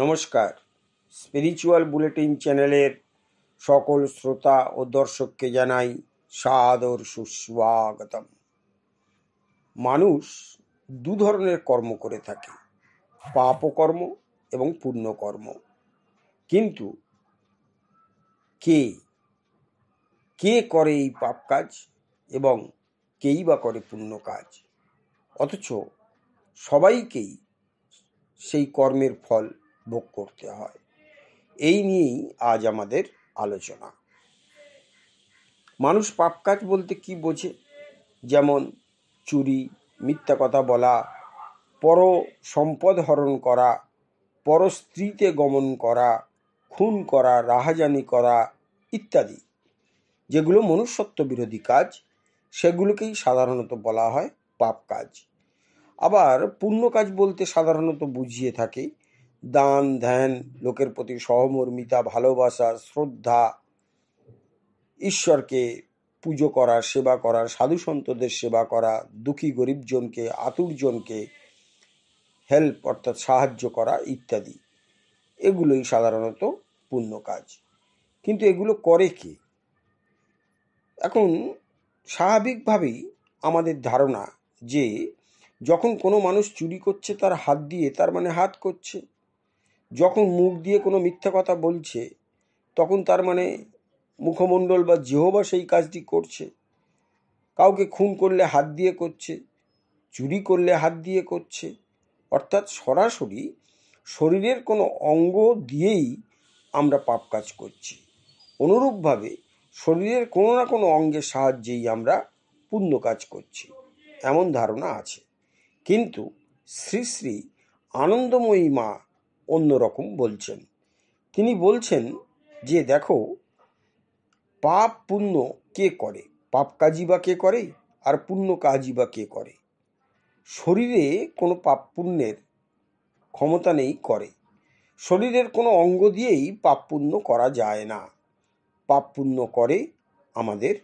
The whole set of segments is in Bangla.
নমস্কার স্পিরিচুয়াল বুলেটিন চ্যানেলের সকল শ্রোতা ও দর্শককে জানাই সাদর সুস্বাগতম মানুষ দু ধরনের কর্ম করে থাকে পাপকর্ম এবং পুণ্যকর্ম কিন্তু কে কে করে এই পাপ কাজ এবং কেই বা করে পুণ্য কাজ অথচ সবাইকেই সেই কর্মের ফল ভোগ করতে হয় এই নিয়েই আজ আমাদের আলোচনা মানুষ পাপ কাজ বলতে কি বোঝে যেমন চুরি মিথ্যা কথা বলা পর সম্পদ হরণ করা পর স্ত্রীতে গমন করা খুন করা রাহাজানি করা ইত্যাদি যেগুলো মনুষ্যত্ব বিরোধী কাজ সেগুলোকেই সাধারণত বলা হয় পাপ কাজ আবার পুণ্য কাজ বলতে সাধারণত বুঝিয়ে থাকে দান ধ্যান লোকের প্রতি সহমর্মিতা ভালোবাসা শ্রদ্ধা ঈশ্বরকে পুজো করা সেবা করা সাধু সন্তদের সেবা করা দুঃখী গরিবজনকে আতুরজনকে হেল্প অর্থাৎ সাহায্য করা ইত্যাদি এগুলোই সাধারণত পুণ্য কাজ কিন্তু এগুলো করে কে এখন স্বাভাবিকভাবেই আমাদের ধারণা যে যখন কোনো মানুষ চুরি করছে তার হাত দিয়ে তার মানে হাত করছে যখন মুখ দিয়ে কোনো মিথ্যা কথা বলছে তখন তার মানে মুখমণ্ডল বা জেহবা সেই কাজটি করছে কাউকে খুন করলে হাত দিয়ে করছে চুরি করলে হাত দিয়ে করছে অর্থাৎ সরাসরি শরীরের কোনো অঙ্গ দিয়েই আমরা পাপ কাজ করছি অনুরূপভাবে শরীরের কোনো না কোনো অঙ্গের সাহায্যেই আমরা পুণ্য কাজ করছি এমন ধারণা আছে কিন্তু শ্রী শ্রী আনন্দময়ী মা অন্যরকম বলছেন তিনি বলছেন যে দেখো পাপ পুণ্য কে করে পাপ কাজই বা কে করে আর পুণ্য কাজই বা কে করে শরীরে কোনো পাপ পুণ্যের ক্ষমতা নেই করে শরীরের কোনো অঙ্গ দিয়েই পাপ পুণ্য করা যায় না পাপ পুণ্য করে আমাদের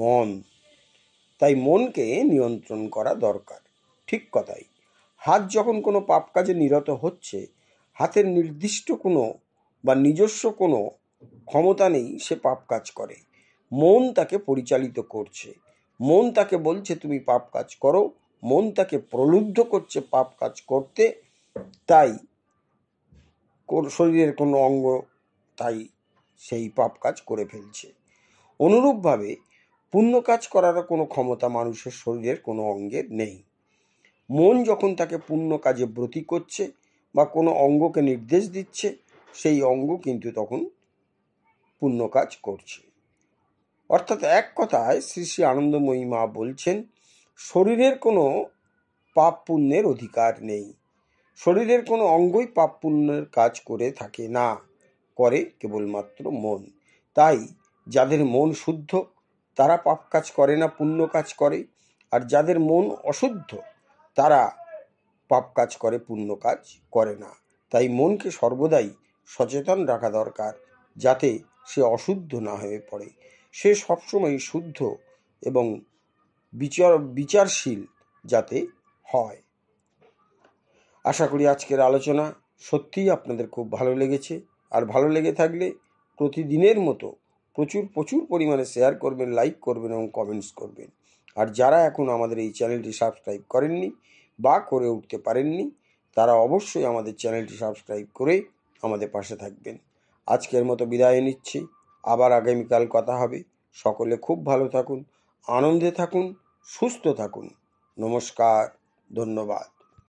মন তাই মনকে নিয়ন্ত্রণ করা দরকার ঠিক কথাই হাত যখন কোনো পাপ কাজে নিরত হচ্ছে হাতের নির্দিষ্ট কোনো বা নিজস্ব কোনো ক্ষমতা নেই সে পাপ কাজ করে মন তাকে পরিচালিত করছে মন তাকে বলছে তুমি পাপ কাজ করো মন তাকে প্রলুব্ধ করছে পাপ কাজ করতে তাই শরীরের কোনো অঙ্গ তাই সেই পাপ কাজ করে ফেলছে অনুরূপভাবে পুণ্য কাজ করারও কোনো ক্ষমতা মানুষের শরীরের কোনো অঙ্গের নেই মন যখন তাকে পুণ্য কাজে ব্রতী করছে বা কোনো অঙ্গকে নির্দেশ দিচ্ছে সেই অঙ্গ কিন্তু তখন পুণ্য কাজ করছে অর্থাৎ এক কথায় শ্রী শ্রী আনন্দময়ী মা বলছেন শরীরের কোনো পাপ পুণ্যের অধিকার নেই শরীরের কোনো অঙ্গই পাপ পুণ্যের কাজ করে থাকে না করে কেবলমাত্র মন তাই যাদের মন শুদ্ধ তারা পাপ কাজ করে না পুণ্য কাজ করে আর যাদের মন অশুদ্ধ তারা পাপ কাজ করে পুণ্য কাজ করে না তাই মনকে সর্বদাই সচেতন রাখা দরকার যাতে সে অশুদ্ধ না হয়ে পড়ে সে সবসময় শুদ্ধ এবং বিচার বিচারশীল যাতে হয় আশা করি আজকের আলোচনা সত্যিই আপনাদের খুব ভালো লেগেছে আর ভালো লেগে থাকলে প্রতিদিনের মতো প্রচুর প্রচুর পরিমাণে শেয়ার করবেন লাইক করবেন এবং কমেন্টস করবেন আর যারা এখন আমাদের এই চ্যানেলটি সাবস্ক্রাইব করেননি বা করে উঠতে পারেননি তারা অবশ্যই আমাদের চ্যানেলটি সাবস্ক্রাইব করে আমাদের পাশে থাকবেন আজকের মতো বিদায় নিচ্ছি আবার আগামীকাল কথা হবে সকলে খুব ভালো থাকুন আনন্দে থাকুন সুস্থ থাকুন নমস্কার ধন্যবাদ